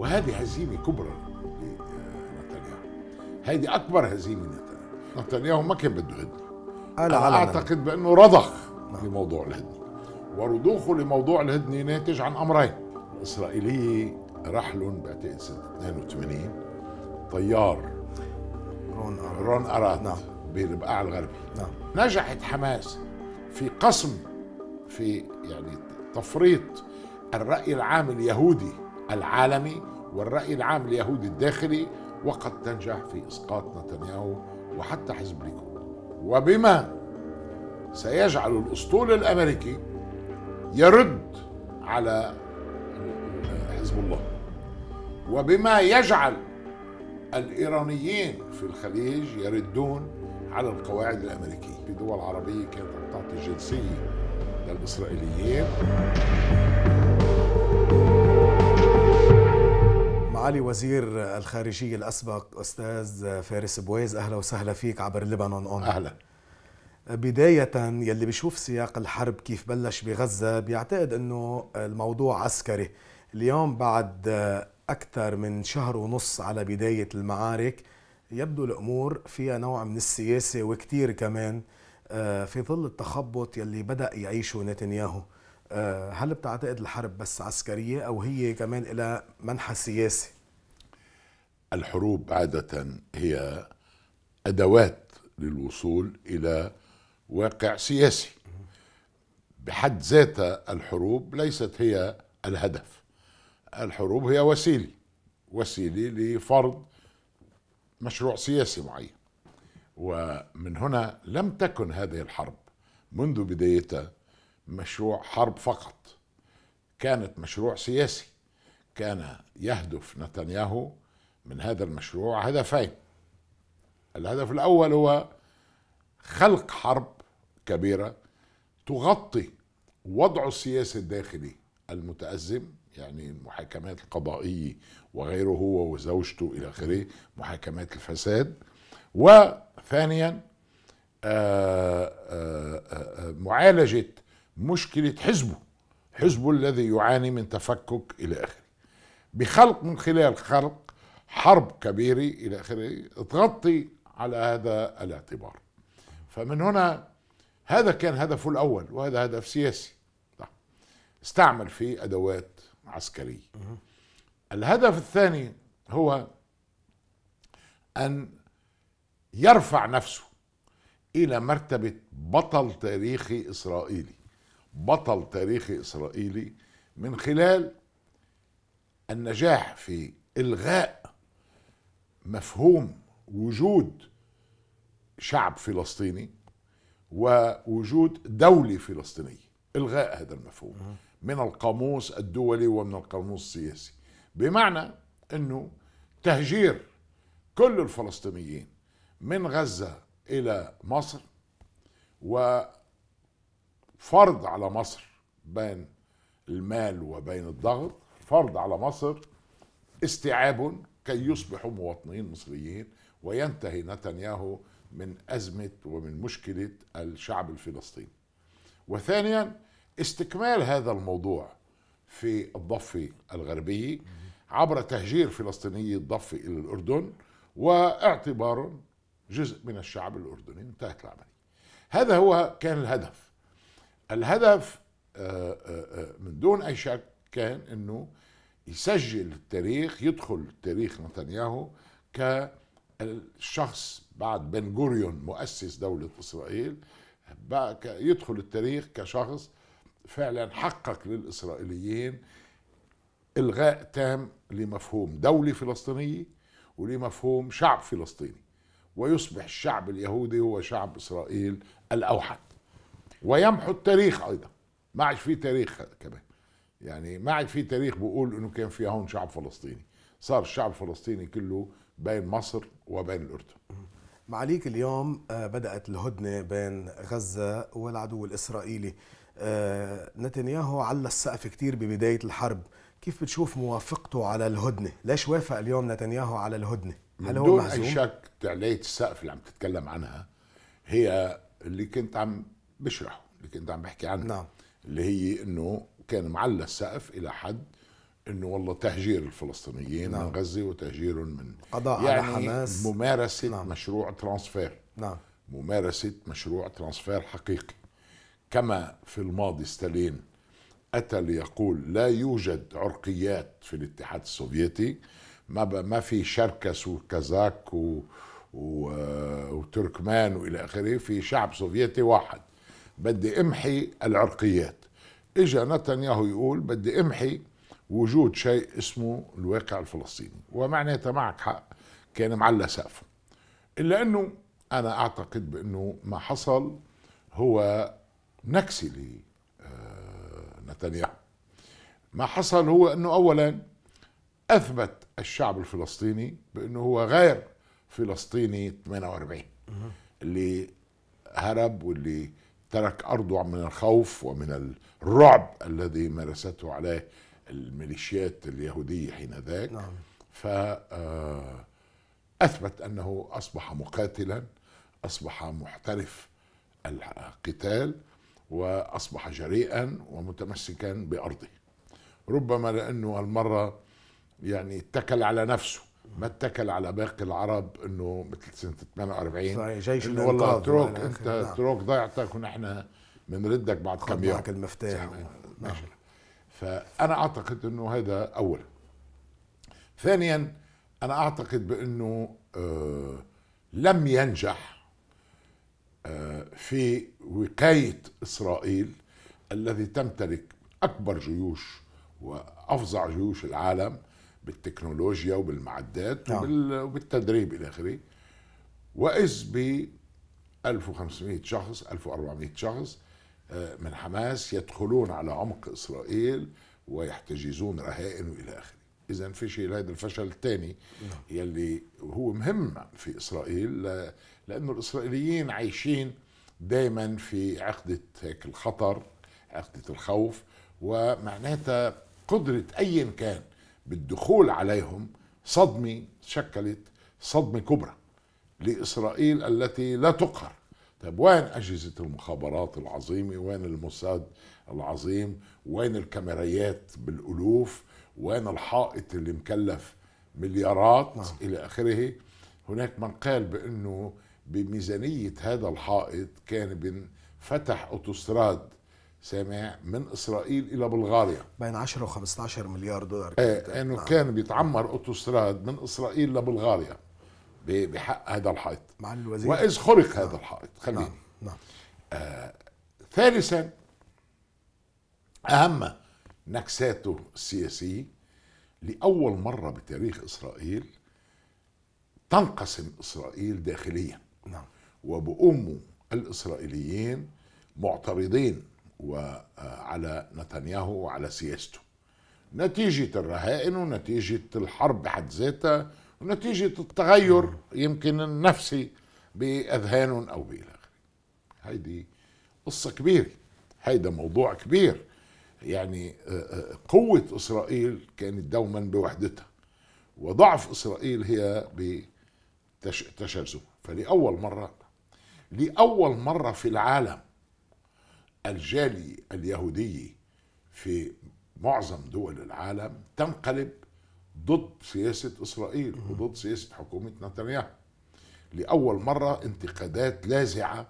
وهذه هزيمة كبرى لنتنياهو آه، هذه أكبر هزيمة لنتنياهو نتنياهو ما كان بده هدنة آه، أنا, أعتقد بأنه رضخ نعم. لموضوع الهدنة ورضوخه لموضوع الهدنة ناتج عن أمرين الإسرائيلية رحل بعتقد سنة 82 طيار رون أرات, رون أرات نعم. بالبقاع الغربي نعم. نجحت حماس في قسم في يعني تفريط الرأي العام اليهودي العالمي والرأي العام اليهودي الداخلي وقد تنجح في إسقاط نتنياهو وحتى حزب ليكود وبما سيجعل الأسطول الأمريكي يرد على حزب الله وبما يجعل الإيرانيين في الخليج يردون على القواعد الأمريكية في دول عربية كانت تعطي الجنسية للإسرائيليين معالي وزير الخارجية الأسبق أستاذ فارس بويز أهلا وسهلا فيك عبر لبنان أون أهلا بداية يلي بيشوف سياق الحرب كيف بلش بغزة بيعتقد أنه الموضوع عسكري اليوم بعد أكثر من شهر ونص على بداية المعارك يبدو الأمور فيها نوع من السياسة وكتير كمان آه، في ظل التخبط يلي بدأ يعيشه نتنياهو آه، هل بتعتقد الحرب بس عسكرية أو هي كمان إلى منحى سياسي؟ الحروب عادة هي أدوات للوصول إلى واقع سياسي بحد ذاتها الحروب ليست هي الهدف الحروب هي وسيلة وسيلة لفرض مشروع سياسي معين ومن هنا لم تكن هذه الحرب منذ بدايتها مشروع حرب فقط كانت مشروع سياسي كان يهدف نتنياهو من هذا المشروع هدفين الهدف الاول هو خلق حرب كبيره تغطي وضع السياسي الداخلي المتازم يعني المحاكمات القضائيه وغيره هو وزوجته الى اخره محاكمات الفساد وثانيا آآ آه، آآ آه، آه، معالجه مشكلة حزبه حزبه الذي يعاني من تفكك إلى آخره بخلق من خلال خلق حرب كبيرة إلى آخره تغطي على هذا الاعتبار فمن هنا هذا كان هدفه الأول وهذا هدف سياسي نعم. استعمل فيه أدوات عسكرية الهدف الثاني هو أن يرفع نفسه إلى مرتبة بطل تاريخي إسرائيلي بطل تاريخي اسرائيلي من خلال النجاح في الغاء مفهوم وجود شعب فلسطيني ووجود دولة فلسطينية الغاء هذا المفهوم من القاموس الدولي ومن القاموس السياسي بمعنى انه تهجير كل الفلسطينيين من غزة الى مصر و فرض على مصر بين المال وبين الضغط فرض على مصر استيعاب كي يصبحوا مواطنين مصريين وينتهي نتنياهو من أزمة ومن مشكلة الشعب الفلسطيني وثانيا استكمال هذا الموضوع في الضفة الغربية عبر تهجير فلسطيني الضفة إلى الأردن واعتبارهم جزء من الشعب الأردني انتهت العملية هذا هو كان الهدف الهدف آه، آه، آه، من دون أي شك كان أنه يسجل التاريخ يدخل تاريخ نتنياهو كالشخص بعد بن غوريون مؤسس دولة إسرائيل يدخل التاريخ كشخص فعلا حقق للإسرائيليين إلغاء تام لمفهوم دولة فلسطينية ولمفهوم شعب فلسطيني ويصبح الشعب اليهودي هو شعب إسرائيل الأوحد ويمحو التاريخ ايضا ما عادش في تاريخ كمان يعني ما عاد في تاريخ بيقول انه كان في هون شعب فلسطيني صار الشعب الفلسطيني كله بين مصر وبين الاردن معاليك اليوم آه، بدأت الهدنة بين غزة والعدو الإسرائيلي آه، نتنياهو على السقف كثير ببداية الحرب كيف بتشوف موافقته على الهدنة؟ ليش وافق اليوم نتنياهو على الهدنة؟ هل هو محزوم؟ أي شك تعلية السقف اللي عم تتكلم عنها هي اللي كنت عم بشرحه اللي كنت عم بحكي عنه نعم اللي هي انه كان معلى السقف الى حد انه والله تهجير الفلسطينيين نعم. من غزه وتهجيرهم من قضاء يعني على حماس ممارسه نعم. مشروع ترانسفير نعم ممارسه مشروع ترانسفير حقيقي كما في الماضي ستالين اتى ليقول لا يوجد عرقيات في الاتحاد السوفيتي ما ما في شركس وكازاك و... و... وتركمان والى اخره في شعب سوفيتي واحد بدي امحي العرقيات اجا نتنياهو يقول بدي امحي وجود شيء اسمه الواقع الفلسطيني ومعناتها معك حق كان معلى سقفه الا انه انا اعتقد بانه ما حصل هو نكسه آه، لنتنياهو ما حصل هو انه اولا اثبت الشعب الفلسطيني بانه هو غير فلسطيني 48 اللي هرب واللي ترك أرضه من الخوف ومن الرعب الذي مارسته عليه الميليشيات اليهودية حينذاك نعم. فأثبت آه، أنه أصبح مقاتلا أصبح محترف القتال وأصبح جريئا ومتمسكا بأرضه ربما لأنه المرة يعني اتكل على نفسه ما اتكل على باقي العرب انه مثل سنه 48 صحيح جيش انه والله اترك انت اترك نعم. ضيعتك ونحن بنردك بعد كم يوم معك المفتاح و... نعم. فانا اعتقد انه هذا اولا ثانيا انا اعتقد بانه آه لم ينجح آه في وقايه اسرائيل الذي تمتلك اكبر جيوش وافظع جيوش العالم بالتكنولوجيا وبالمعدات نعم. وبالتدريب الى اخره واذ ب 1500 شخص 1400 شخص آه، من حماس يدخلون على عمق اسرائيل ويحتجزون رهائن والى اخره اذا في شيء هذا الفشل الثاني نعم. يلي هو مهم في اسرائيل لانه الاسرائيليين عايشين دائما في عقده هيك الخطر عقده الخوف ومعناتها قدره ايا كان بالدخول عليهم صدمة شكلت صدمة كبرى لإسرائيل التي لا تقهر طيب وين أجهزة المخابرات العظيمة وين الموساد العظيم وين الكاميرايات بالألوف وين الحائط اللي مكلف مليارات نعم. إلى آخره هناك من قال بأنه بميزانية هذا الحائط كان بنفتح أوتوستراد سامع من اسرائيل الى بلغاريا بين 10 و15 مليار دولار ايه انه نعم. كان بيتعمر اوتوستراد من اسرائيل لبلغاريا بحق هذا الحائط مع الوزير واذ خرق نعم. هذا الحائط خليني نعم نعم آه ثالثا اهم نكساته السياسيه لاول مره بتاريخ اسرائيل تنقسم اسرائيل داخليا نعم وبقوموا الاسرائيليين معترضين وعلى نتنياهو وعلى سياسته نتيجة الرهائن ونتيجة الحرب بحد ذاتها ونتيجة التغير يمكن النفسي بأذهانهم أو بإلى آخره هيدي قصة كبيرة هيدا موضوع كبير يعني آه، آه، قوة إسرائيل كانت دوما بوحدتها وضعف إسرائيل هي بتشرزه فلأول مرة لأول مرة في العالم الجالي اليهودي في معظم دول العالم تنقلب ضد سياسة إسرائيل وضد سياسة حكومة نتنياهو لأول مرة انتقادات لاذعة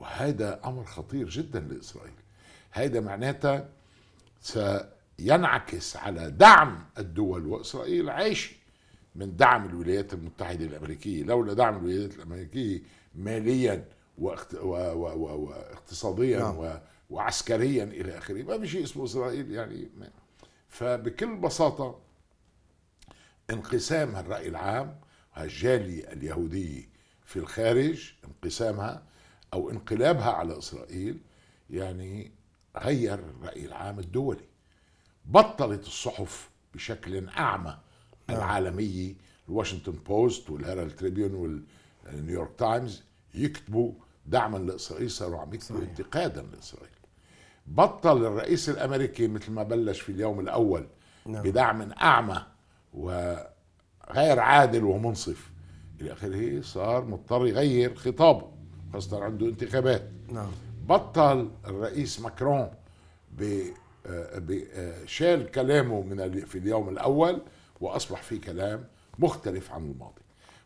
وهذا أمر خطير جدا لإسرائيل هذا معناته سينعكس على دعم الدول وإسرائيل عايشة من دعم الولايات المتحدة الأمريكية لولا دعم الولايات الأمريكية ماليا واقت... و... و... و... واقتصاديا نعم. و... وعسكريا الى اخره ما في شيء اسمه اسرائيل يعني فبكل بساطه انقسام الراي العام الجالي اليهودي في الخارج انقسامها او انقلابها على اسرائيل يعني غير الراي العام الدولي بطلت الصحف بشكل اعمى نعم. العالمي الواشنطن بوست والهيرالد تريبيون والنيويورك تايمز يكتبوا دعما لاسرائيل صاروا عم يكتبوا انتقادا لاسرائيل بطل الرئيس الامريكي مثل ما بلش في اليوم الاول نعم. بدعم اعمى وغير عادل ومنصف الى اخره صار مضطر يغير خطابه خاصه عنده انتخابات نعم. بطل الرئيس ماكرون بشال آه، آه، كلامه من في اليوم الاول واصبح في كلام مختلف عن الماضي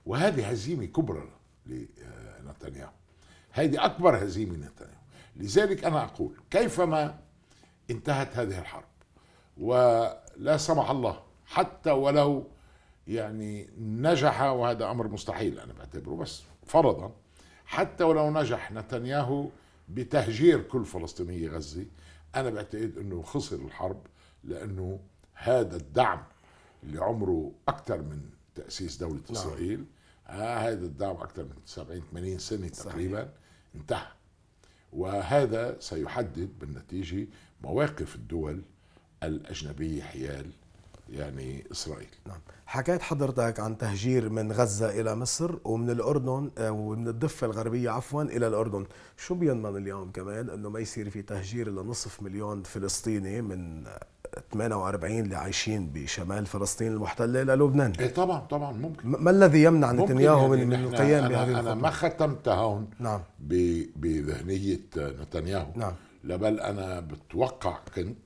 وهذه هزيمه كبرى آه، نتنياهو هذه أكبر هزيمة نتنياهو لذلك أنا أقول كيفما انتهت هذه الحرب ولا سمح الله حتى ولو يعني نجح وهذا أمر مستحيل أنا بعتبره بس فرضا حتى ولو نجح نتنياهو بتهجير كل فلسطيني غزة أنا بعتقد أنه خسر الحرب لأنه هذا الدعم اللي عمره أكثر من تأسيس دولة نعم. إسرائيل آه هذا الدعم أكثر من 70 80 سنة تقريبا انتهى وهذا سيحدد بالنتيجة مواقف الدول الأجنبية حيال يعني إسرائيل نعم حكيت حضرتك عن تهجير من غزة إلى مصر ومن الأردن آه، ومن الضفة الغربية عفوا إلى الأردن شو بيضمن اليوم كمان أنه ما يصير في تهجير لنصف مليون فلسطيني من 48 اللي عايشين بشمال فلسطين المحتله الى لبنان إيه طبعا طبعا ممكن ما الذي يمنع نتنياهو يعني من القيام بهذه انا ما ختمت هون نعم بذهنيه نتنياهو نعم لا بل انا بتوقع كنت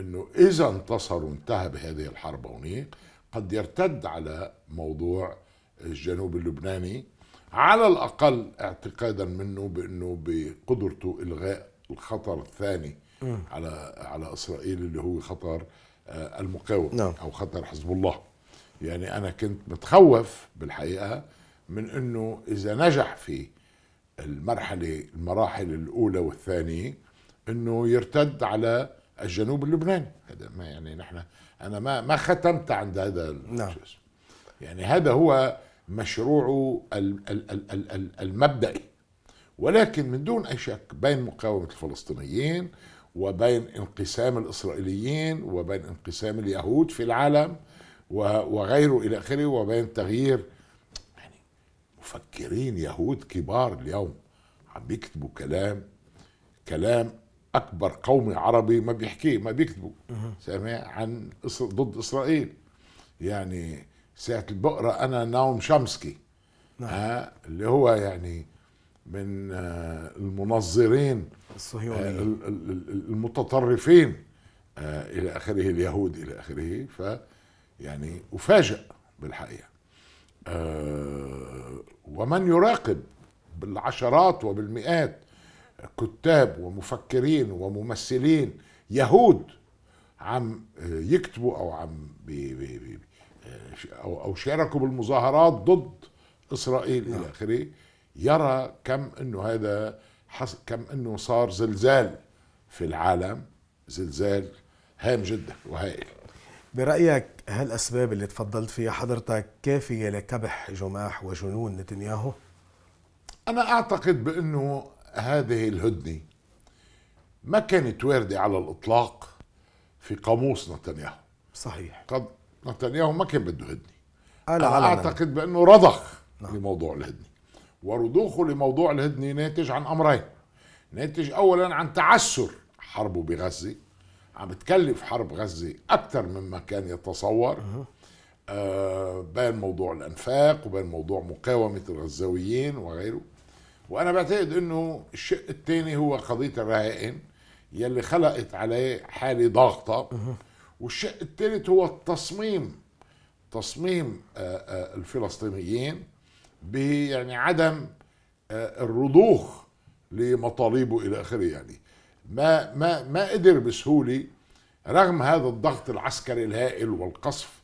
انه اذا انتصر وانتهى بهذه الحرب هونيك قد يرتد على موضوع الجنوب اللبناني على الاقل اعتقادا منه بانه بقدرته الغاء الخطر الثاني على على اسرائيل اللي هو خطر آه، المقاومه نعم. او خطر حزب الله يعني انا كنت متخوف بالحقيقه من انه اذا نجح في المرحله المراحل الاولى والثانيه انه يرتد على الجنوب اللبناني هذا ما يعني نحن انا ما ما ختمت عند هذا نعم. يعني هذا هو مشروعه المبدئي ولكن من دون اي شك بين مقاومه الفلسطينيين وبين انقسام الإسرائيليين وبين انقسام اليهود في العالم وغيره إلى آخره وبين تغيير يعني مفكرين يهود كبار اليوم عم بيكتبوا كلام كلام أكبر قومي عربي ما بيحكيه ما بيكتبوا سامع عن ضد إسرائيل يعني ساعة البقرة أنا ناوم شامسكي نعم. ها اللي هو يعني من آه، المنظرين الصهيونيين آه، المتطرفين آه، الى اخره اليهود الى اخره ف يعني افاجئ بالحقيقه آه، ومن يراقب بالعشرات وبالمئات كتاب ومفكرين وممثلين يهود عم يكتبوا او عم بي بي بي او او شاركوا بالمظاهرات ضد اسرائيل الى نعم. اخره يرى كم انه هذا كم انه صار زلزال في العالم زلزال هام جدا وهائل برأيك هالأسباب اللي تفضلت فيها حضرتك كافية لكبح جماح وجنون نتنياهو؟ أنا أعتقد بأنه هذه الهدنة ما كانت واردة على الإطلاق في قاموس نتنياهو صحيح قد نتنياهو ما كان بده هدنة أنا, أنا أعتقد بأنه رضخ نعم. لموضوع الهدنة ورضوخه لموضوع الهدنه ناتج عن امرين ناتج اولا عن تعسر حربه بغزه عم بتكلف حرب غزه اكثر مما كان يتصور آه بين موضوع الانفاق وبين موضوع مقاومه الغزاويين وغيره وانا بعتقد انه الشق الثاني هو قضيه الرهائن يلي خلقت عليه حاله ضاغطه والشق الثالث هو التصميم تصميم آه، آه، الفلسطينيين يعني عدم آه، الرضوخ لمطالبه الى اخره يعني ما ما ما قدر بسهوله رغم هذا الضغط العسكري الهائل والقصف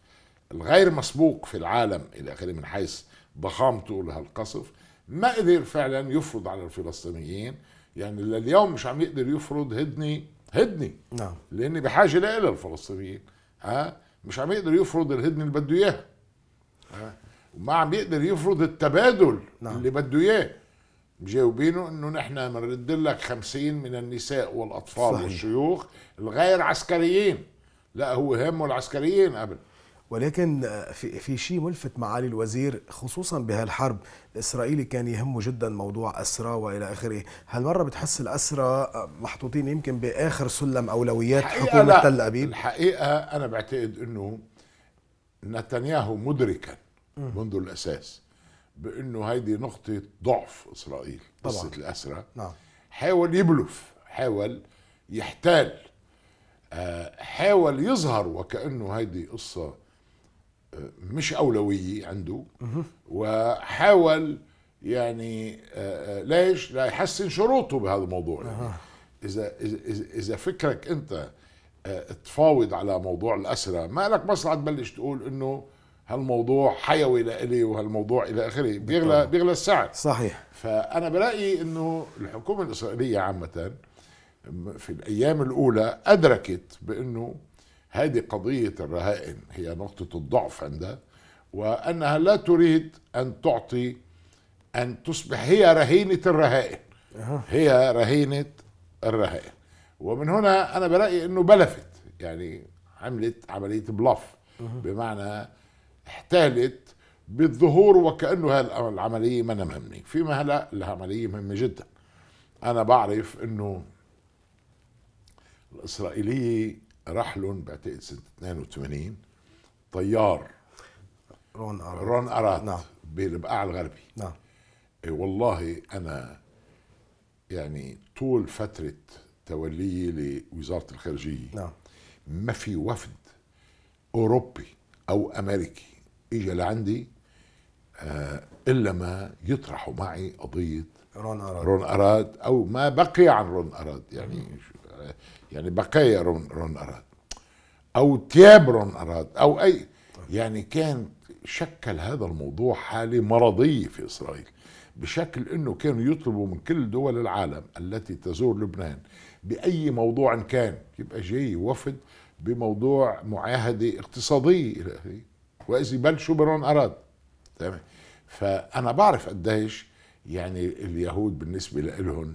الغير مسبوق في العالم الى اخره من حيث ضخامته لهالقصف ما قدر فعلا يفرض على الفلسطينيين يعني لليوم مش عم يقدر يفرض هدني هدني نعم لاني بحاجه لها الفلسطينيين ها آه، مش عم يقدر يفرض الهدنه اللي بده اياها آه، وما عم يقدر يفرض التبادل نعم. اللي بده اياه مجاوبينه انه نحن بنرد لك 50 من النساء والاطفال صحيح. والشيوخ الغير عسكريين لا هو همه العسكريين قبل ولكن في في شيء ملفت معالي الوزير خصوصا بهالحرب الاسرائيلي كان يهمه جدا موضوع اسرى والى اخره، هالمره بتحس الاسرى محطوطين يمكن باخر سلم اولويات حكومه تل ابيب؟ الحقيقه انا بعتقد انه نتنياهو مدركا منذ الاساس بانه هيدي نقطه ضعف اسرائيل قصه الاسرى نعم حاول يبلف حاول يحتال آه، حاول يظهر وكانه هيدي قصه آه، مش اولويه عنده وحاول يعني آه، ليش لا يحسن شروطه بهذا الموضوع يعني اذا اذا اذا فكرك انت تفاوض على موضوع الاسرى ما لك مصلحه تبلش تقول انه هالموضوع حيوي لإلي وهالموضوع إلى آخره بيغلى بيغلى السعر صحيح فأنا بلاقي إنه الحكومة الإسرائيلية عامة في الأيام الأولى أدركت بأنه هذه قضية الرهائن هي نقطة الضعف عندها وأنها لا تريد أن تعطي أن تصبح هي رهينة الرهائن هي رهينة الرهائن ومن هنا أنا بلاقي أنه بلفت يعني عملت عملية بلف بمعنى احتالت بالظهور وكأنه هالعملية ما مهمة فيما هلأ العملية مهمة جدا أنا بعرف أنه الإسرائيلية راح لهم بعتقد سنة 82 طيار رون أرات رون أرات نعم. بالبقاع الغربي نعم إيه، والله أنا يعني طول فترة توليي لوزارة الخارجية نعم ما في وفد أوروبي أو أمريكي اجى لعندي آه، الا ما يطرحوا معي قضيه رون اراد رون اراد او ما بقي عن رون اراد يعني يعني بقايا رون, رون اراد او تياب رون اراد او اي يعني كان شكل هذا الموضوع حاله مرضيه في اسرائيل بشكل انه كانوا يطلبوا من كل دول العالم التي تزور لبنان باي موضوع كان يبقى جاي وفد بموضوع معاهده اقتصاديه الى اخره واذا بلشوا برون أراد تمام فأنا بعرف قديش يعني اليهود بالنسبة لهم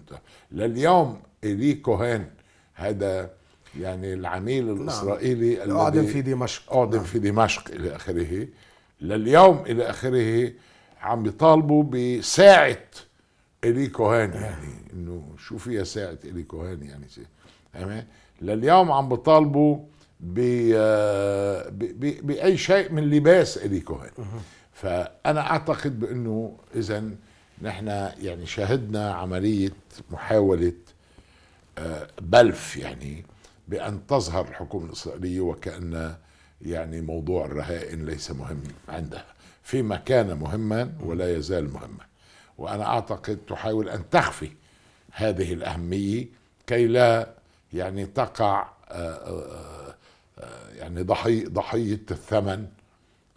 لليوم إلي كوهين هذا يعني العميل نعم. الإسرائيلي نعم. الذي أعدم في دمشق أعدم نعم. في دمشق إلى آخره لليوم إلى آخره عم يطالبوا بساعة إلي كوهان إيه. يعني إنه شو فيها ساعة إلي كوهان يعني تمام لليوم عم بطالبوا آه، باي شيء من لباس الي كوهين فانا اعتقد بانه اذا نحن يعني شهدنا عمليه محاوله آه، بلف يعني بان تظهر الحكومه الاسرائيليه وكان يعني موضوع الرهائن ليس مهم عندها فيما كان مهما ولا يزال مهما وانا اعتقد تحاول ان تخفي هذه الاهميه كي لا يعني تقع آه، يعني ضحي ضحيه الثمن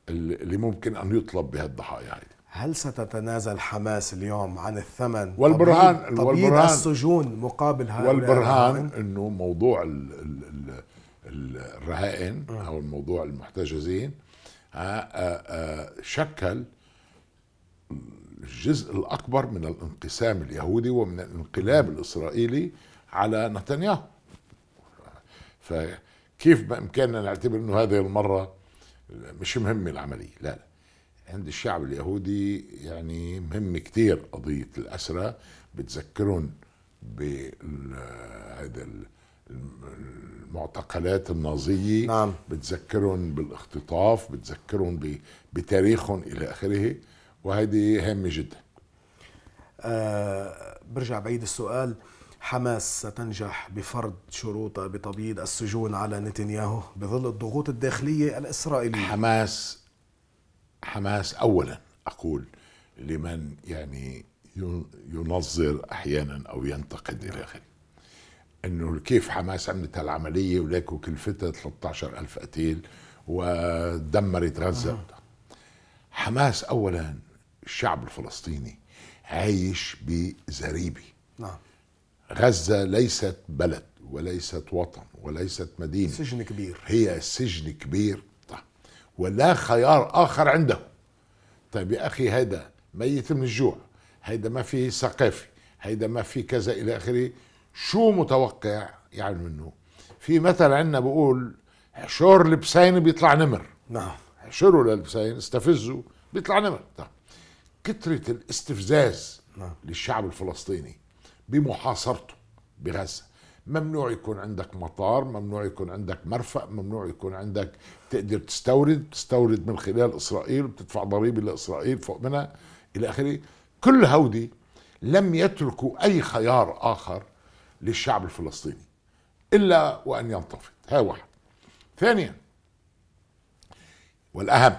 اللي ممكن ان يطلب بهالضحايا هاي هل ستتنازل حماس اليوم عن الثمن والبرهان طبيب والبرهان السجون مقابل هذا والبرهان انه موضوع الـ الـ الـ الرهائن او الموضوع المحتجزين آه، آه، آه، شكل الجزء الاكبر من الانقسام اليهودي ومن الانقلاب الاسرائيلي على نتنياهو ف كيف بامكاننا نعتبر انه هذه المره مش مهمه العمليه لا لا عند الشعب اليهودي يعني مهم كثير قضية الأسرة بتذكرهم بهذا المعتقلات النازية نعم. بتذكرهم بالاختطاف بتذكرهم بتاريخهم إلى آخره وهذه هامة جدا أه برجع بعيد السؤال حماس ستنجح بفرض شروطها بتبييض السجون على نتنياهو بظل الضغوط الداخلية الإسرائيلية حماس حماس أولا أقول لمن يعني ينظر أحيانا أو ينتقد إلى آخره أنه كيف حماس عملت العملية ولكن كلفتها 13 ألف قتيل ودمرت غزة آه. حماس أولا الشعب الفلسطيني عايش بزريبه نعم غزة ليست بلد وليست وطن وليست مدينة سجن كبير هي سجن كبير طيب ولا خيار آخر عنده طيب يا أخي هذا ميت من الجوع هيدا ما فيه ثقافة هيدا ما فيه كذا إلى آخره شو متوقع يعني منه في مثل عندنا بقول حشور لبسين بيطلع نمر نعم حشروا للبسين استفزوا بيطلع نمر طيب كثرة الاستفزاز نعم. للشعب الفلسطيني بمحاصرته بغزة ممنوع يكون عندك مطار ممنوع يكون عندك مرفأ ممنوع يكون عندك تقدر تستورد تستورد من خلال إسرائيل وبتدفع ضريبة لإسرائيل فوق منها إلى آخره كل هودي لم يتركوا أي خيار آخر للشعب الفلسطيني إلا وأن ينتفض هذا واحد ثانيا والأهم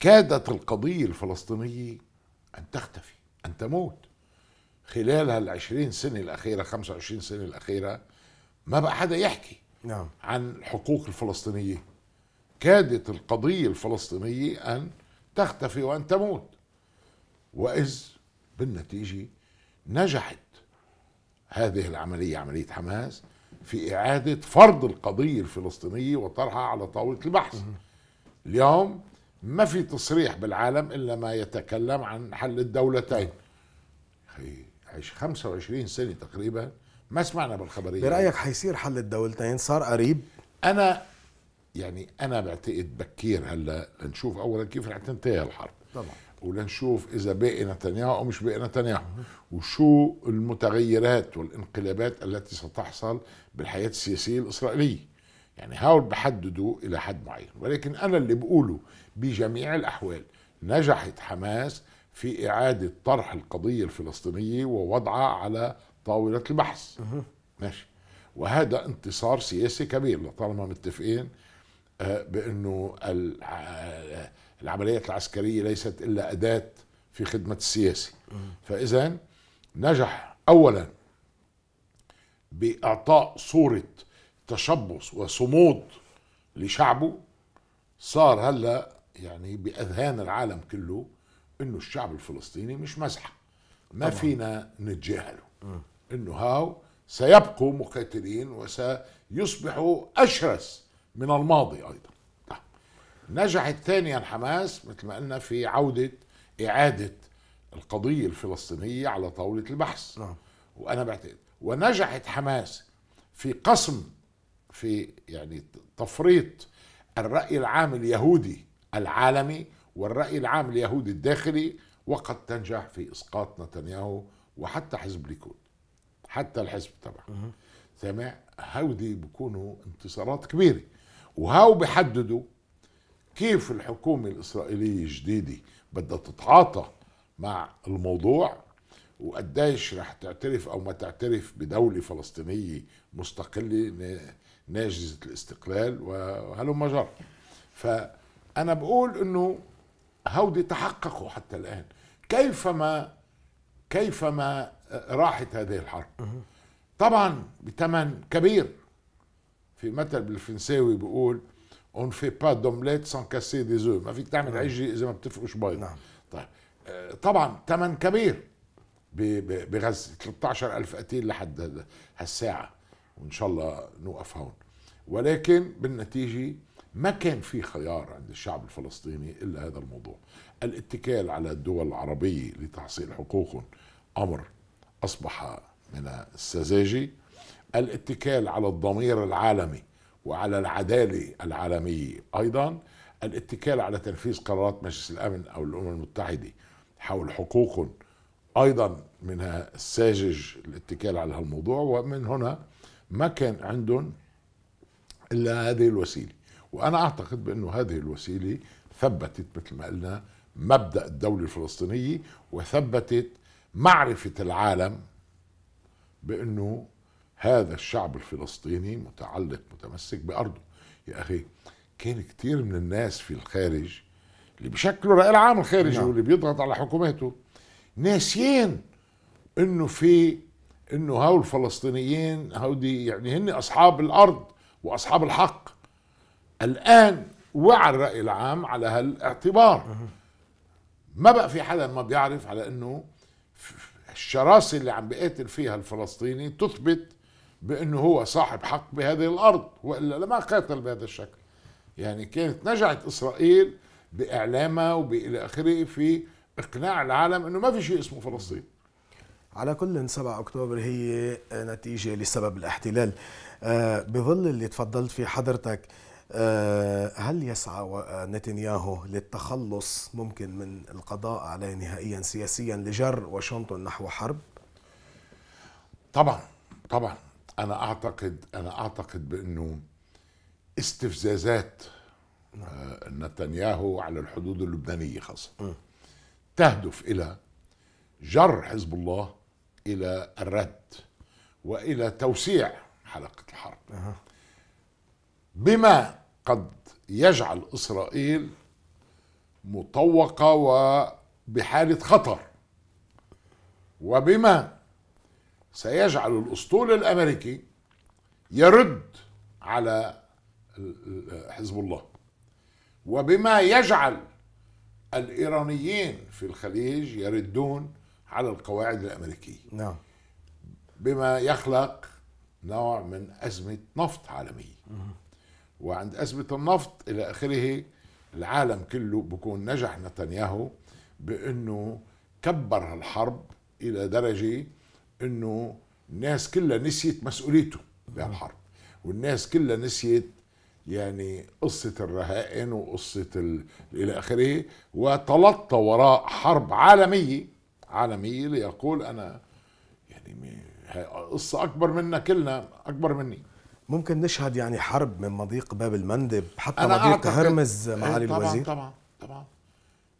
كادت القضية الفلسطينية أن تختفي أن تموت خلال هال20 سنه الاخيره 25 سنه الاخيره ما بقى حدا يحكي نعم. عن الحقوق الفلسطينيه كادت القضيه الفلسطينيه ان تختفي وان تموت واذ بالنتيجه نجحت هذه العمليه عمليه حماس في اعاده فرض القضيه الفلسطينيه وطرحها على طاوله البحث اليوم ما في تصريح بالعالم الا ما يتكلم عن حل الدولتين اخي 25 سنه تقريبا ما سمعنا بالخبريه برايك حيصير حل الدولتين صار قريب انا يعني انا بعتقد بكير هلا لنشوف اولا كيف رح تنتهي الحرب طبعا ولنشوف اذا باقي نتنياهو او مش باقي نتنياهو وشو المتغيرات والانقلابات التي ستحصل بالحياه السياسيه الاسرائيليه يعني هول بحددوا الى حد معين ولكن انا اللي بقوله بجميع الاحوال نجحت حماس في إعادة طرح القضية الفلسطينية ووضعها على طاولة البحث ماشي وهذا انتصار سياسي كبير لطالما متفقين آه، بأنه آه، العمليات العسكرية ليست إلا أداة في خدمة السياسي فإذا نجح أولا بإعطاء صورة تشبث وصمود لشعبه صار هلا يعني بأذهان العالم كله انه الشعب الفلسطيني مش مزحه ما طبعا. فينا نتجاهله انه هاو سيبقوا مقاتلين وسيصبحوا اشرس من الماضي ايضا طيب. نجحت ثانيا حماس مثل ما قلنا في عوده اعاده القضيه الفلسطينيه على طاوله البحث نعم. وانا بعتقد ونجحت حماس في قسم في يعني تفريط الراي العام اليهودي العالمي والرأي العام اليهودي الداخلي وقد تنجح في إسقاط نتنياهو وحتى حزب الليكود حتى الحزب تبعه سامع هودي بيكونوا انتصارات كبيرة وهاو بيحددوا كيف الحكومة الإسرائيلية الجديدة بدها تتعاطى مع الموضوع وقديش رح تعترف أو ما تعترف بدولة فلسطينية مستقلة ناجزة الاستقلال وهلو مجر فأنا بقول أنه هودي تحققوا حتى الآن كيفما كيفما راحت هذه الحرب طبعا بثمن كبير في مثل بالفرنساوي بيقول اون في با دومليت سان كاسي دي زو ما فيك تعمل عجه نعم. اذا ما بتفقش بيض نعم. طيب طبعا ثمن كبير بغزه 13000 قتيل لحد هالساعه وان شاء الله نوقف هون ولكن بالنتيجه ما كان في خيار عند الشعب الفلسطيني الا هذا الموضوع الاتكال على الدول العربيه لتحصيل حقوقهم امر اصبح من السذاجه الاتكال على الضمير العالمي وعلى العداله العالميه ايضا الاتكال على تنفيذ قرارات مجلس الامن او الامم المتحده حول حقوقهم ايضا من الساجج الاتكال على هالموضوع ومن هنا ما كان عندهم الا هذه الوسيله وأنا أعتقد بأنه هذه الوسيلة ثبتت مثل ما قلنا مبدأ الدولة الفلسطينية وثبتت معرفة العالم بأنه هذا الشعب الفلسطيني متعلق متمسك بأرضه يا أخي كان كثير من الناس في الخارج اللي بشكلوا رأي العام الخارجي نعم. واللي بيضغط على حكوماته ناسيين انه في انه هؤلاء الفلسطينيين هودي يعني هن اصحاب الارض واصحاب الحق الآن وعى الرأي العام على هالاعتبار ما بقى في حدا ما بيعرف على أنه الشراسة اللي عم بيقاتل فيها الفلسطيني تثبت بأنه هو صاحب حق بهذه الأرض وإلا لما قاتل بهذا الشكل يعني كانت نجحت إسرائيل بإعلامها وإلى آخره في إقناع العالم أنه ما في شيء اسمه فلسطين على كل 7 أكتوبر هي نتيجة لسبب الاحتلال آه، بظل اللي تفضلت فيه حضرتك آه، هل يسعى آه، نتنياهو للتخلص ممكن من القضاء عليه نهائيا سياسيا لجر واشنطن نحو حرب؟ طبعا طبعا انا اعتقد انا اعتقد بانه استفزازات نعم. آه، نتنياهو على الحدود اللبنانيه خاصه تهدف الى جر حزب الله الى الرد والى توسيع حلقه الحرب بما قد يجعل إسرائيل مطوقة وبحالة خطر وبما سيجعل الأسطول الأمريكي يرد على حزب الله وبما يجعل الإيرانيين في الخليج يردون على القواعد الأمريكية نعم بما يخلق نوع من أزمة نفط عالمية وعند أزمة النفط إلى آخره العالم كله بكون نجح نتنياهو بأنه كبر الحرب إلى درجة أنه الناس كلها نسيت مسؤوليته بهالحرب والناس كلها نسيت يعني قصة الرهائن وقصة إلى آخره وتلطى وراء حرب عالمية عالمية ليقول أنا يعني قصة أكبر منا كلنا أكبر مني ممكن نشهد يعني حرب من مضيق باب المندب حتى مضيق هرمز إيه، معالي طبعًا الوزير طبعا طبعا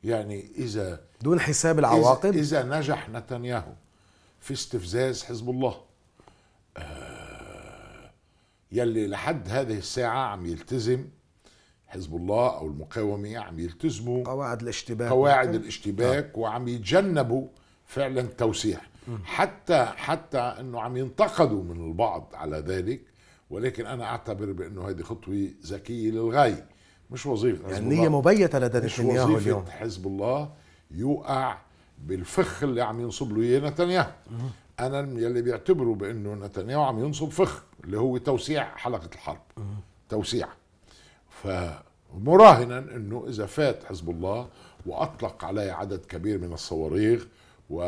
يعني اذا دون حساب العواقب اذا, إذا نجح نتنياهو في استفزاز حزب الله آه، يلي لحد هذه الساعه عم يلتزم حزب الله او المقاومه عم يلتزموا قواعد الاشتباك قواعد نعم. الاشتباك وعم يتجنبوا فعلا التوسيع حتى حتى انه عم ينتقدوا من البعض على ذلك ولكن انا اعتبر بانه هذه خطوه ذكيه للغايه مش وظيفه يعني النية مبيته لدى نتنياهو مش وظيفه حزب الله يوقع بالفخ اللي عم ينصب له اياه نتنياهو انا يلي بيعتبروا بانه نتنياهو عم ينصب فخ اللي هو توسيع حلقه الحرب توسيع فمراهنا انه اذا فات حزب الله واطلق عليه عدد كبير من الصواريخ و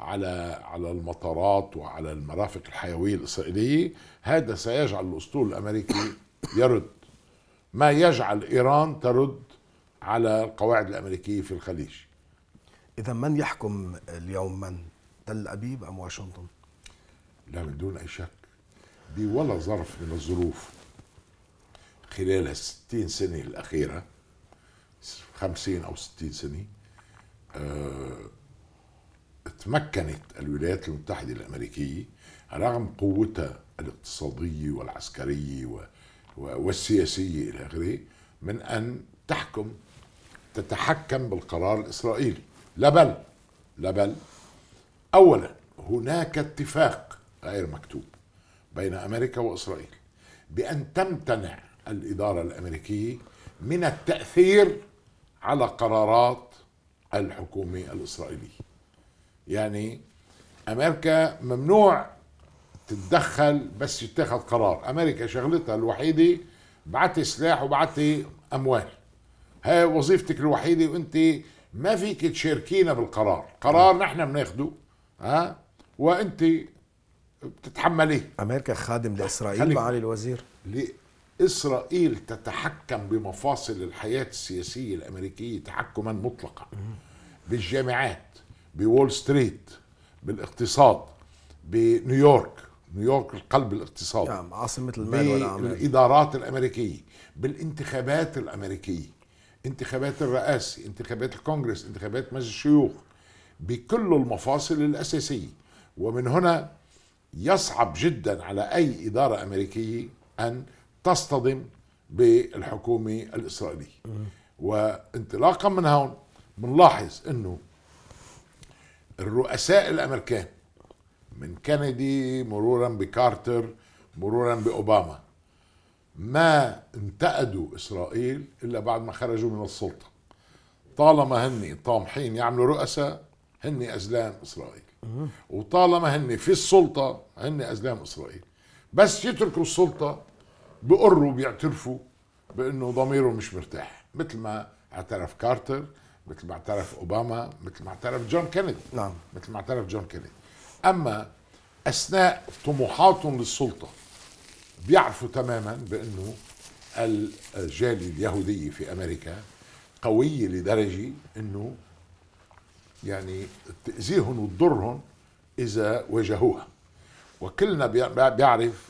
على على المطارات وعلى المرافق الحيويه الاسرائيليه هذا سيجعل الاسطول الامريكي يرد ما يجعل ايران ترد على القواعد الامريكيه في الخليج اذا من يحكم اليوم من تل ابيب ام واشنطن لا من دون اي شك دي ولا ظرف من الظروف خلال الستين سنة الأخيرة خمسين أو ستين سنة آه تمكنت الولايات المتحدة الأمريكية رغم قوتها الاقتصادية والعسكرية والسياسية إلى آخره من أن تحكم تتحكم بالقرار الإسرائيلي لا بل لا بل أولا هناك اتفاق غير مكتوب بين أمريكا وإسرائيل بأن تمتنع الإدارة الأمريكية من التأثير على قرارات الحكومة الإسرائيلية يعني امريكا ممنوع تتدخل بس يتخذ قرار امريكا شغلتها الوحيده بعتي سلاح وبعتي اموال هاي وظيفتك الوحيده وانت ما فيك تشاركينا بالقرار قرار نحن بناخده ها وانت بتتحمليه امريكا خادم لاسرائيل معالي الوزير لاسرائيل تتحكم بمفاصل الحياه السياسيه الامريكيه تحكما مطلقا بالجامعات بول ستريت بالاقتصاد بنيويورك نيويورك القلب الاقتصادي نعم عاصمة المال والأعمال بالإدارات الأمريكية بالانتخابات الأمريكية انتخابات الرئاسة انتخابات الكونغرس انتخابات مجلس الشيوخ بكل المفاصل الأساسية ومن هنا يصعب جدا على أي إدارة أمريكية أن تصطدم بالحكومة الإسرائيلية وانطلاقا من هون بنلاحظ أنه الرؤساء الامريكان من كندي مرورا بكارتر مرورا باوباما ما انتقدوا اسرائيل الا بعد ما خرجوا من السلطه طالما هن طامحين يعملوا رؤساء هن ازلام اسرائيل وطالما هن في السلطه هن ازلام اسرائيل بس يتركوا السلطه بقروا بيعترفوا بانه ضميره مش مرتاح مثل ما اعترف كارتر مثل ما اعترف اوباما مثل ما اعترف جون كينيدي نعم مثل ما اعترف جون كينيدي اما اثناء طموحاتهم للسلطه بيعرفوا تماما بانه الجاليه اليهوديه في امريكا قويه لدرجه انه يعني تاذيهم وتضرهم اذا واجهوها وكلنا بيعرف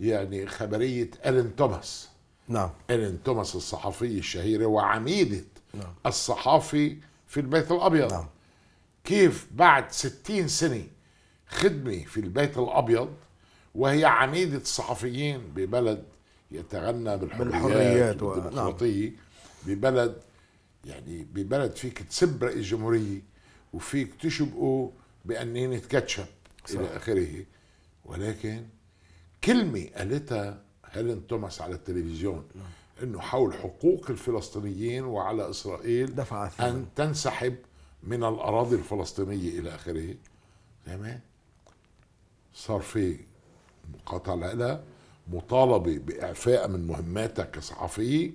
يعني خبريه الين توماس نعم الين توماس الصحفيه الشهيره وعميده نعم. الصحافي في البيت الأبيض نعم. كيف بعد ستين سنة خدمة في البيت الأبيض وهي عميدة صحفيين ببلد يتغنى بالحريات, بالحريات والديمقراطية نعم. ببلد يعني ببلد فيك تسب رئيس الجمهوريه وفيك تشبقه بأنينة كاتشب إلى آخره ولكن كلمة قالتها هيلين توماس على التلفزيون نعم. انه حول حقوق الفلسطينيين وعلى اسرائيل دفع ثمن. ان تنسحب من الاراضي الفلسطينيه الى اخره تمام صار في مقاطعه لها مطالبه باعفاء من مهماتها كصحفي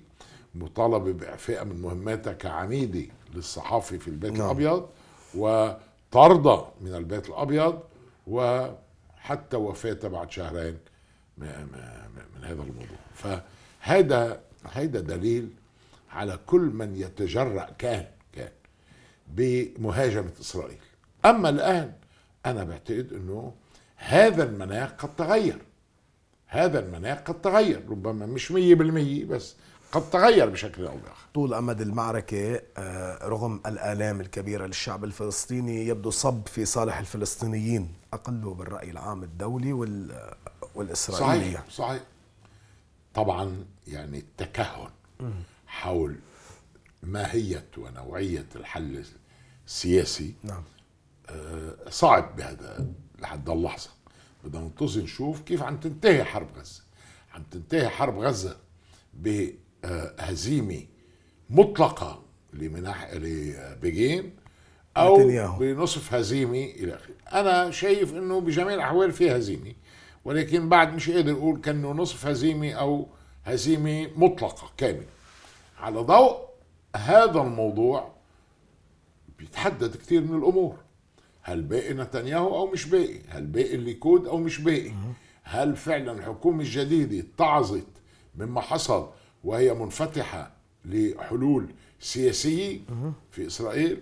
مطالبه باعفاء من مهماتها كعميدي للصحافي في البيت نعم. الابيض وطرده من البيت الابيض وحتى وفاته بعد شهرين من هذا الموضوع فهذا هيدا دليل على كل من يتجرأ كان كان بمهاجمة إسرائيل أما الآن أنا بعتقد أنه هذا المناخ قد تغير هذا المناخ قد تغير ربما مش مية بالمية بس قد تغير بشكل أو بآخر طول أمد المعركة آه، رغم الآلام الكبيرة للشعب الفلسطيني يبدو صب في صالح الفلسطينيين أقله بالرأي العام الدولي وال... والإسرائيلية صحيح صحيح طبعا يعني التكهن حول ماهية ونوعية الحل السياسي نعم. آه، صعب بهذا لحد اللحظة بدنا ننتظر نشوف كيف عم تنتهي حرب غزة عم تنتهي حرب غزة بهزيمة مطلقة لمناح لبيجين أو نتنياهو. بنصف هزيمة إلى آخره أنا شايف أنه بجميع الأحوال في هزيمة ولكن بعد مش قادر أقول كأنه نصف هزيمة أو هزيمه مطلقه كامله على ضوء هذا الموضوع بيتحدد كثير من الامور هل باقي نتنياهو او مش باقي هل باقي الليكود او مش باقي هل فعلا الحكومه الجديده اتعظت مما حصل وهي منفتحه لحلول سياسيه في اسرائيل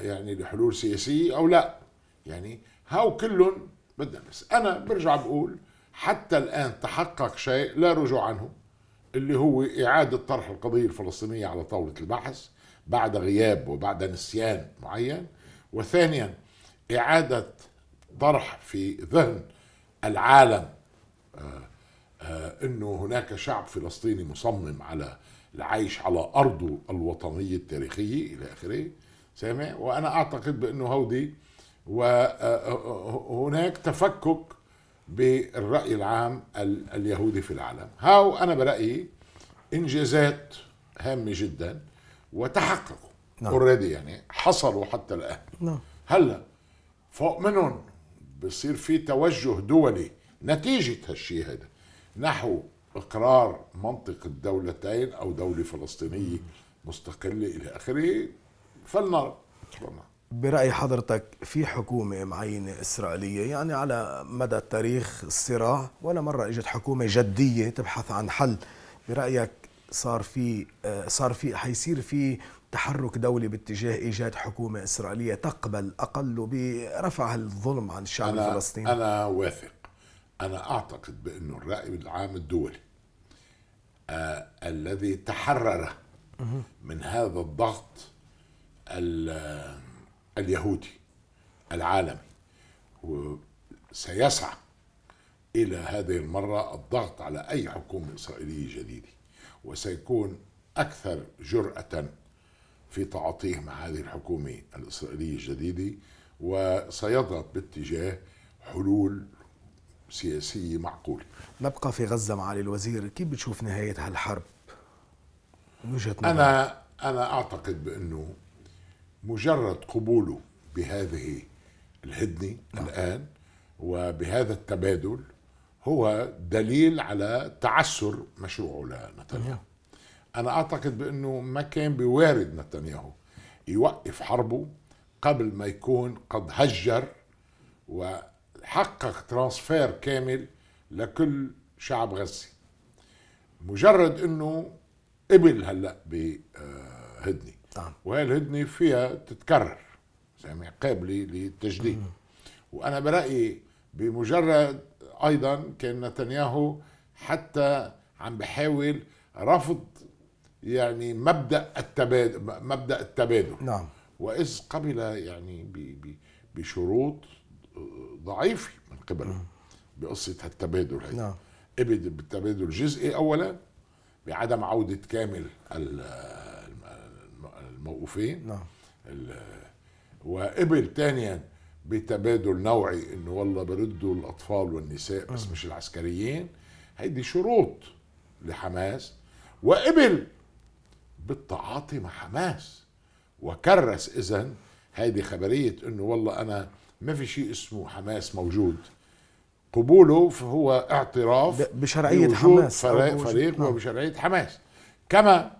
يعني لحلول سياسيه او لا يعني هاو كلهم بدنا بس انا برجع بقول حتى الآن تحقق شيء لا رجوع عنه اللي هو إعادة طرح القضية الفلسطينية على طاولة البحث بعد غياب وبعد نسيان معين وثانيا إعادة طرح في ذهن العالم آه، آه، أنه هناك شعب فلسطيني مصمم على العيش على أرضه الوطنية التاريخية إلى آخره سامع وأنا أعتقد بأنه هودي وهناك آه، تفكك بالرأي العام اليهودي في العالم هاو أنا برأيي إنجازات هامة جدا وتحققوا نعم. اوريدي يعني حصلوا حتى الآن نعم. هلا فوق منهم بصير في توجه دولي نتيجة هالشيء هذا نحو إقرار منطقة دولتين أو دولة فلسطينية مستقلة إلى آخره فلنرى برأي حضرتك في حكومة معينة إسرائيلية يعني على مدى التاريخ الصراع ولا مرة إجت حكومة جدية تبحث عن حل برأيك صار في آه، صار في حيصير في تحرك دولي باتجاه إيجاد حكومة إسرائيلية تقبل أقل برفع الظلم عن الشعب أنا الفلسطيني أنا واثق أنا أعتقد بانه الرأي العام الدولي آه الذي تحرر من هذا الضغط اليهودي العالمي وسيسعى إلى هذه المرة الضغط على أي حكومة إسرائيلية جديدة وسيكون أكثر جرأة في تعاطيه مع هذه الحكومة الإسرائيلية الجديدة وسيضغط باتجاه حلول سياسية معقولة نبقى في غزة معالي الوزير كيف بتشوف نهاية هالحرب أنا أنا أعتقد بأنه مجرد قبوله بهذه الهدنه نعم. الان وبهذا التبادل هو دليل على تعسر مشروعه لنتنياهو انا اعتقد بانه ما كان بوارد نتنياهو يوقف حربه قبل ما يكون قد هجر وحقق ترانسفير كامل لكل شعب غزة مجرد انه قبل هلا بهدنه نعم وهالهدنه فيها تتكرر يعني قابله للتجديد وانا برايي بمجرد ايضا كان نتنياهو حتى عم بحاول رفض يعني مبدا التبادل مبدا التبادل نعم واذ قبل يعني بشروط ضعيفه من قبله بقصه هالتبادل هي نعم ابد بالتبادل الجزئي اولا بعدم عوده كامل ال الموقوفين نعم وقبل ثانيا بتبادل نوعي انه والله بردوا الاطفال والنساء بس مش العسكريين هيدي شروط لحماس وقبل بالتعاطي مع حماس وكرس اذا هيدي خبريه انه والله انا ما في شيء اسمه حماس موجود قبوله فهو اعتراف بشرعيه حماس فريق, فريق نعم. وبشرعيه حماس كما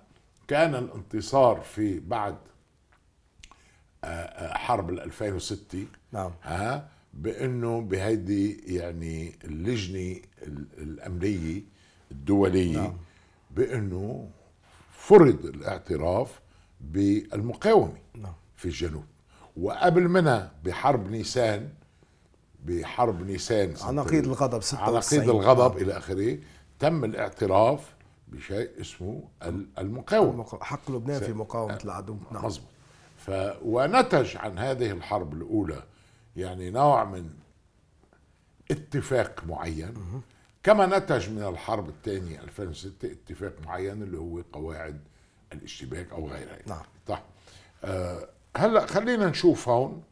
كان الانتصار في بعد آه، آه، حرب ال 2006 نعم ها بانه بهيدي يعني اللجنه الامنيه الدوليه نعم. بانه فرض الاعتراف بالمقاومه نعم. في الجنوب وقبل منها بحرب نيسان بحرب نيسان عناقيد الغضب 96 عناقيد الغضب الى اخره تم الاعتراف بشيء اسمه المقاومه حق لبنان في مقاومه العدو نعم مظبوط ف ونتج عن هذه الحرب الاولى يعني نوع من اتفاق معين كما نتج من الحرب الثانيه 2006 اتفاق معين اللي هو قواعد الاشتباك او غيرها نعم طيب آه هلا خلينا نشوف هون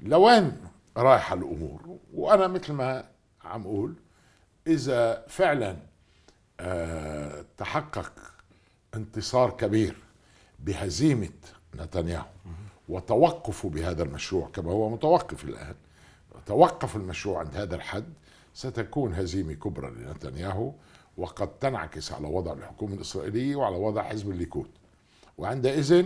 لوين رايحه الامور وانا مثل ما عم اقول اذا فعلا تحقق انتصار كبير بهزيمة نتنياهو وتوقفه بهذا المشروع كما هو متوقف الآن توقف المشروع عند هذا الحد ستكون هزيمة كبرى لنتنياهو وقد تنعكس على وضع الحكومة الإسرائيلية وعلى وضع حزب الليكود وعندئذ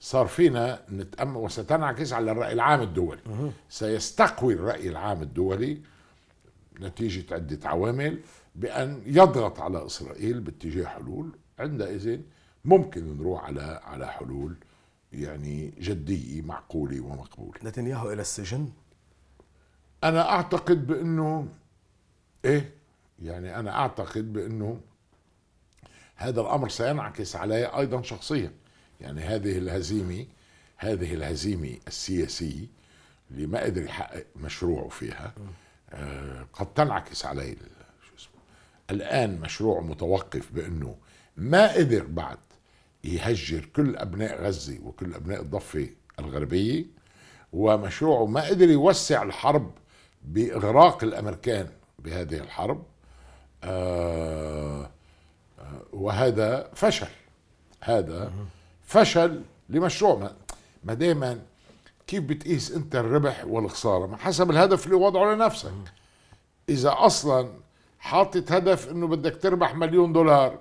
صار فينا نتأمل وستنعكس على الرأي العام الدولي سيستقوي الرأي العام الدولي نتيجة عدة عوامل بأن يضغط على إسرائيل باتجاه حلول عندئذ ممكن نروح على على حلول يعني جدية معقولة ومقبولة نتنياهو إلى السجن؟ أنا أعتقد بأنه إيه يعني أنا أعتقد بأنه هذا الأمر سينعكس علي أيضا شخصيا يعني هذه الهزيمة هذه الهزيمة السياسية اللي ما قدر يحقق مشروعه فيها آه، قد تنعكس علي الآن مشروع متوقف بأنه ما قدر بعد يهجر كل أبناء غزة وكل أبناء الضفة الغربية ومشروعه ما قدر يوسع الحرب بإغراق الأمريكان بهذه الحرب آه، آه، وهذا فشل هذا فشل لمشروع ما دائما كيف بتقيس انت الربح والخساره ما حسب الهدف اللي وضعه لنفسك اذا اصلا حاطط هدف انه بدك تربح مليون دولار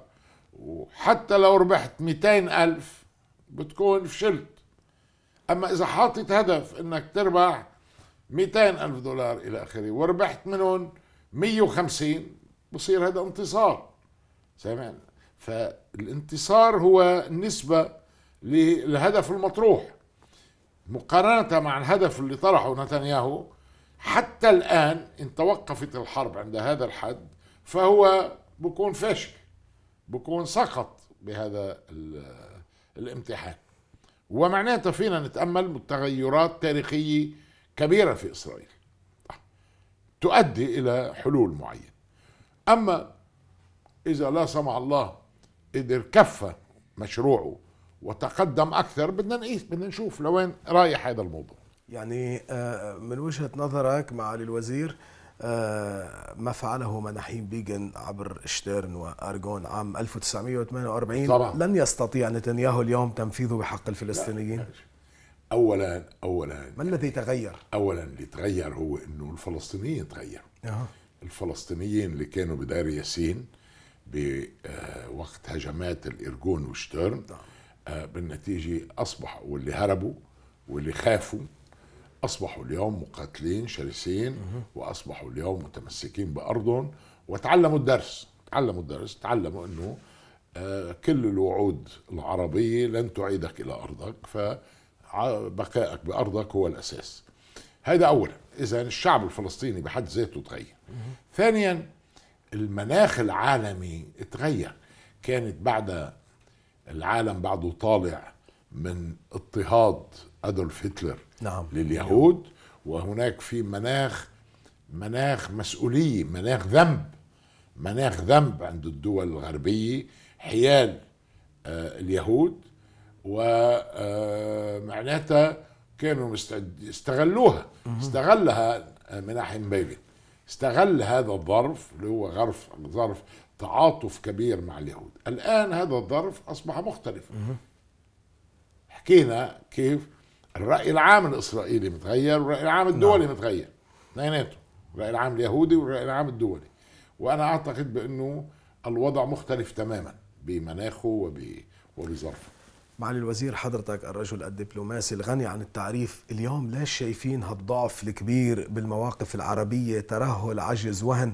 وحتى لو ربحت 200 ألف بتكون فشلت أما إذا حاطط هدف إنك تربح 200 ألف دولار إلى آخره وربحت منهم 150 بصير هذا انتصار سامعنا فالانتصار هو نسبة للهدف المطروح مقارنة مع الهدف اللي طرحه نتنياهو حتى الآن إن توقفت الحرب عند هذا الحد فهو بكون فاشل بكون سقط بهذا الامتحان ومعناتها فينا نتأمل تغيرات تاريخية كبيرة في إسرائيل تؤدي إلى حلول معينة أما إذا لا سمح الله قدر كفى مشروعه وتقدم أكثر بدنا نقيس بدنا نشوف لوين رايح هذا الموضوع يعني آه، من وجهة نظرك معالي الوزير آه، ما فعله مناحيم بيجن عبر شتيرن وأرجون عام 1948 طبعا. لن يستطيع نتنياهو اليوم تنفيذه بحق الفلسطينيين أولا أولا ما الذي تغير؟ أولا اللي تغير هو أنه الفلسطينيين تغيروا أه. الفلسطينيين اللي كانوا بدار ياسين بوقت آه، هجمات الإرجون وشتيرن نعم. بالنتيجة أصبحوا واللي هربوا واللي خافوا أصبحوا اليوم مقاتلين شرسين وأصبحوا اليوم متمسكين بأرضهم وتعلموا الدرس تعلموا الدرس تعلموا أنه آه، كل الوعود العربية لن تعيدك إلى أرضك فبقائك بأرضك هو الأساس هذا أولا إذا الشعب الفلسطيني بحد ذاته تغير ثانيا المناخ العالمي تغير كانت بعد العالم بعده طالع من اضطهاد أدولف هتلر نعم. لليهود وهناك في مناخ مناخ مسؤولية مناخ ذنب مناخ ذنب عند الدول الغربية حيال آه، اليهود ومعناتها آه، كانوا مستعد استغلوها استغلها آه، مناحم بيجن استغل هذا الظرف اللي هو غرف ظرف تعاطف كبير مع اليهود الآن هذا الظرف أصبح مختلف حكينا كيف الرأي العام الإسرائيلي متغير والرأي العام الدولي نعم. متغير اثنيناتهم الرأي العام اليهودي والرأي العام الدولي وأنا أعتقد بأنه الوضع مختلف تماما بمناخه وب... وبظرفه معالي الوزير حضرتك الرجل الدبلوماسي الغني عن التعريف اليوم ليش شايفين هالضعف الكبير بالمواقف العربية ترهل عجز وهن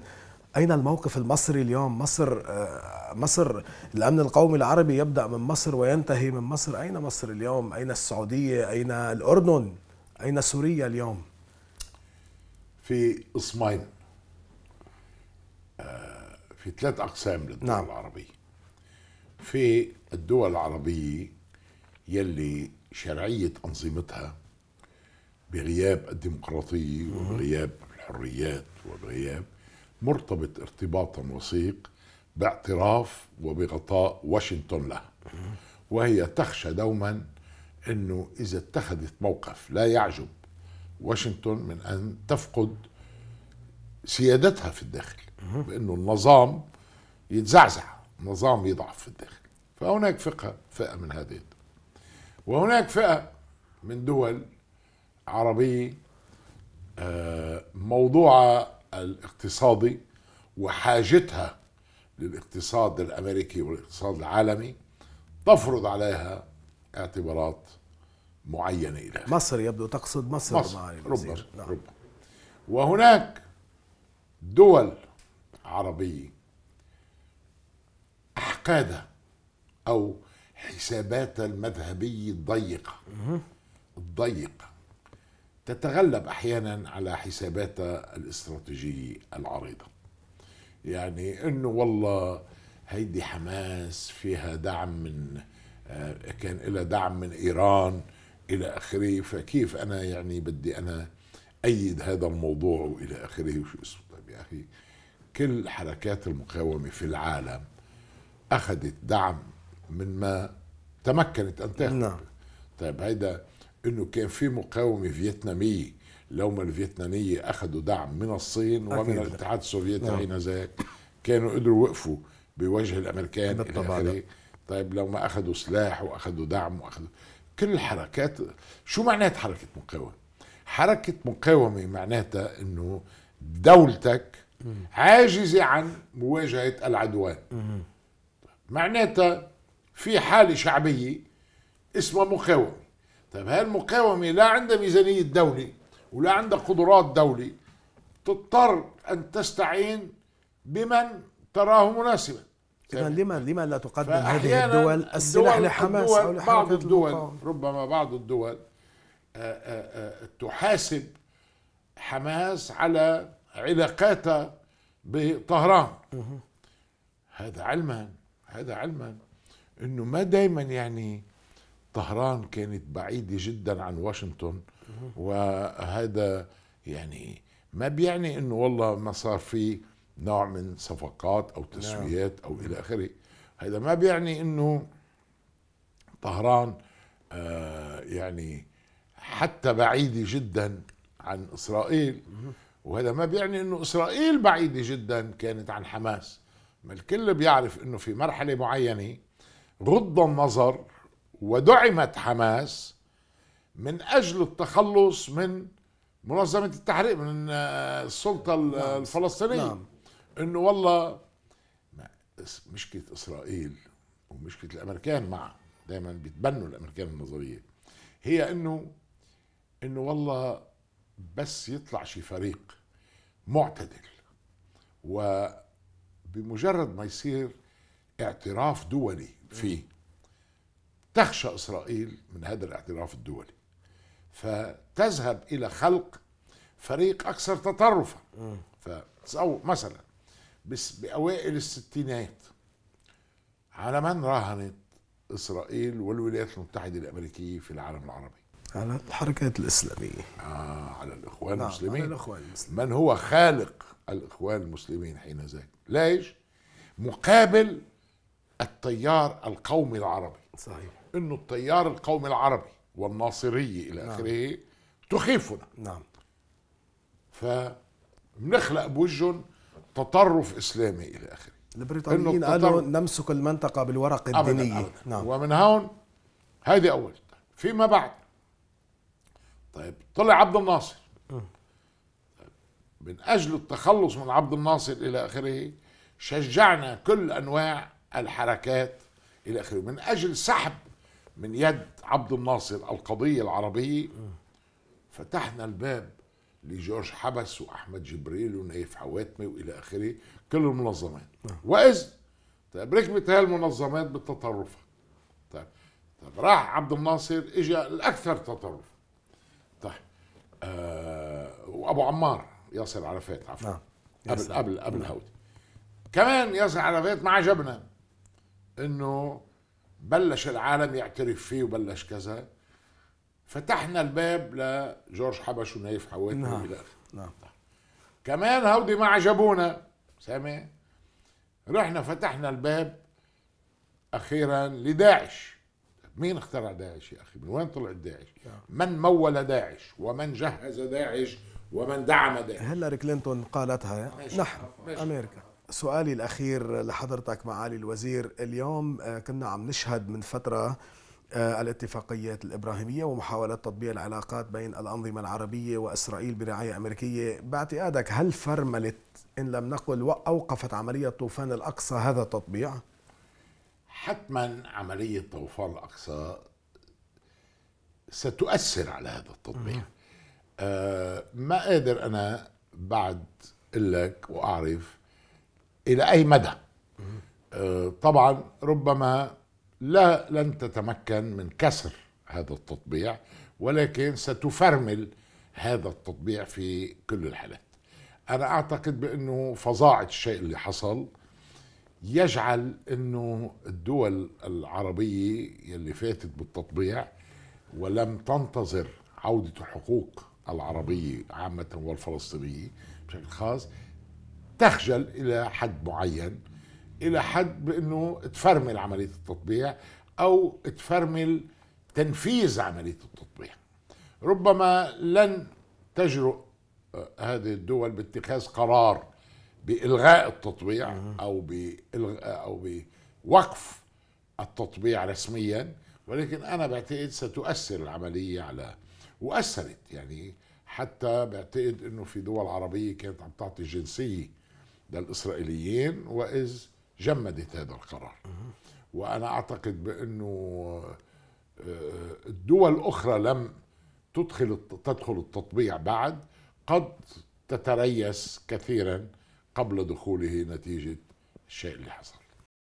أين الموقف المصري اليوم مصر آه، مصر الأمن القومي العربي يبدأ من مصر وينتهي من مصر أين مصر اليوم؟ أين السعودية؟ أين الأردن؟ أين سوريا اليوم؟ في قسمين آه، في ثلاث أقسام للدول نعم. العربية في الدول العربية يلي شرعية أنظمتها بغياب الديمقراطية وبغياب الحريات وبغياب مرتبط ارتباطا وثيق باعتراف وبغطاء واشنطن له وهي تخشى دوما انه اذا اتخذت موقف لا يعجب واشنطن من ان تفقد سيادتها في الداخل بانه النظام يتزعزع النظام يضعف في الداخل فهناك فقه فئه من هذه وهناك فئه من دول عربيه آه، موضوعها الاقتصادي وحاجتها للاقتصاد الامريكي والاقتصاد العالمي تفرض عليها اعتبارات معينه اليها مصر يبدو تقصد مصر, مصر ربما نعم. رب. وهناك دول عربيه احقاده او حساباتها المذهبيه الضيقه الضيقه تتغلب احيانا على حساباتها الاستراتيجيه العريضه يعني انه والله هيدي حماس فيها دعم من آه، كان لها دعم من ايران الى اخره فكيف انا يعني بدي انا ايد هذا الموضوع والى اخره وشو اسمه طيب يا اخي كل حركات المقاومه في العالم اخذت دعم من ما تمكنت ان تاخذ نعم. طيب هيدا انه كان في مقاومه فيتناميه لوما الفيتنامية أخذوا دعم من الصين ومن الاتحاد السوفيتي نعم. حين كانوا قدروا وقفوا بوجه الأمريكان إلى طيب لو ما أخذوا سلاح وأخذوا دعم وأخذوا كل الحركات شو معناتها حركة مقاومة؟ حركة مقاومة معناتها أنه دولتك عاجزة عن مواجهة العدوان معناتها في حالة شعبية اسمها مقاومة طيب هالمقاومة لا عندها ميزانية دولة ولا عندك قدرات دولي تضطر أن تستعين بمن تراه مناسبا إذا لما لما لا تقدم هذه الدول السلاح لحماس أو بعض الدول المقاومة. ربما بعض الدول آه، آه، آه، تحاسب حماس على علاقاتها بطهران هذا علما هذا علما انه ما دائما يعني طهران كانت بعيدة جدا عن واشنطن وهذا يعني ما بيعني انه والله ما صار في نوع من صفقات او تسويات او الى اخره هذا ما بيعني انه طهران آه يعني حتى بعيده جدا عن اسرائيل وهذا ما بيعني انه اسرائيل بعيده جدا كانت عن حماس ما الكل بيعرف انه في مرحله معينه غض النظر ودعمت حماس من اجل التخلص من منظمه التحرير من آه، السلطه نعم. الفلسطينيه نعم. انه والله مشكله اسرائيل ومشكله الامريكان مع دائما بيتبنوا الامريكان النظريه هي انه انه والله بس يطلع شي فريق معتدل وبمجرد ما يصير اعتراف دولي فيه تخشى اسرائيل من هذا الاعتراف الدولي فتذهب إلى خلق فريق أكثر تطرفا مثلا بس بأوائل الستينات على من راهنت إسرائيل والولايات المتحدة الأمريكية في العالم العربي على الحركات الإسلامية آه على الإخوان نعم المسلمين على الإخوان المسلمين من هو خالق الإخوان المسلمين حين ذاك ليش مقابل التيار القومي العربي صحيح انه التيار القومي العربي والناصرية إلى نعم. آخره تخيفنا نعم فبنخلق بوجهن تطرف إسلامي إلى آخره البريطانيين قالوا نمسك المنطقة بالورقة الدينية أبداً. نعم. ومن هون هذه أول فيما بعد طيب طلع عبد الناصر من أجل التخلص من عبد الناصر إلى آخره شجعنا كل أنواع الحركات إلى آخره من أجل سحب من يد عبد الناصر القضية العربية فتحنا الباب لجورج حبس واحمد جبريل ونايف حواتمي والى اخره كل المنظمات نعم. واذ طيب ركبت هاي المنظمات بالتطرف طيب طيب راح عبد الناصر اجى الاكثر تطرفا طيب آه وابو عمار ياسر عرفات عفوا نعم. قبل قبل قبل هودي نعم. كمان ياسر عرفات ما عجبنا انه بلش العالم يعترف فيه وبلش كذا فتحنا الباب لجورج حبش ونايف حواتي نعم نعم كمان هودي ما عجبونا سامع رحنا فتحنا الباب اخيرا لداعش مين اخترع داعش يا اخي من وين طلعت داعش من مول داعش ومن جهز داعش ومن دعم داعش هيلاري كلينتون قالتها نحن امريكا سؤالي الأخير لحضرتك معالي الوزير اليوم آه، كنا عم نشهد من فترة آه، الاتفاقيات الإبراهيمية ومحاولة تطبيع العلاقات بين الأنظمة العربية وإسرائيل برعاية أمريكية باعتقادك هل فرملت إن لم نقل وأوقفت عملية طوفان الأقصى هذا التطبيع؟ حتما عملية طوفان الأقصى ستؤثر على هذا التطبيع آه ما قادر أنا بعد لك وأعرف الى اي مدى آه، طبعا ربما لا لن تتمكن من كسر هذا التطبيع ولكن ستفرمل هذا التطبيع في كل الحالات انا اعتقد بانه فظاعه الشيء اللي حصل يجعل انه الدول العربيه اللي فاتت بالتطبيع ولم تنتظر عوده الحقوق العربيه عامه والفلسطينيه بشكل خاص تخجل الى حد معين الى حد بانه تفرمل عمليه التطبيع او تفرمل تنفيذ عمليه التطبيع ربما لن تجرؤ آه، هذه الدول باتخاذ قرار بالغاء التطبيع آه. او بإلغاء آه، او بوقف التطبيع رسميا ولكن انا بعتقد ستؤثر العمليه على واثرت يعني حتى بعتقد انه في دول عربيه كانت عم تعطي جنسيه للإسرائيليين وإذ جمدت هذا القرار وأنا أعتقد بأنه آه، الدول الأخرى لم تدخل تدخل التطبيع بعد قد تتريس كثيرا قبل دخوله نتيجة الشيء اللي حصل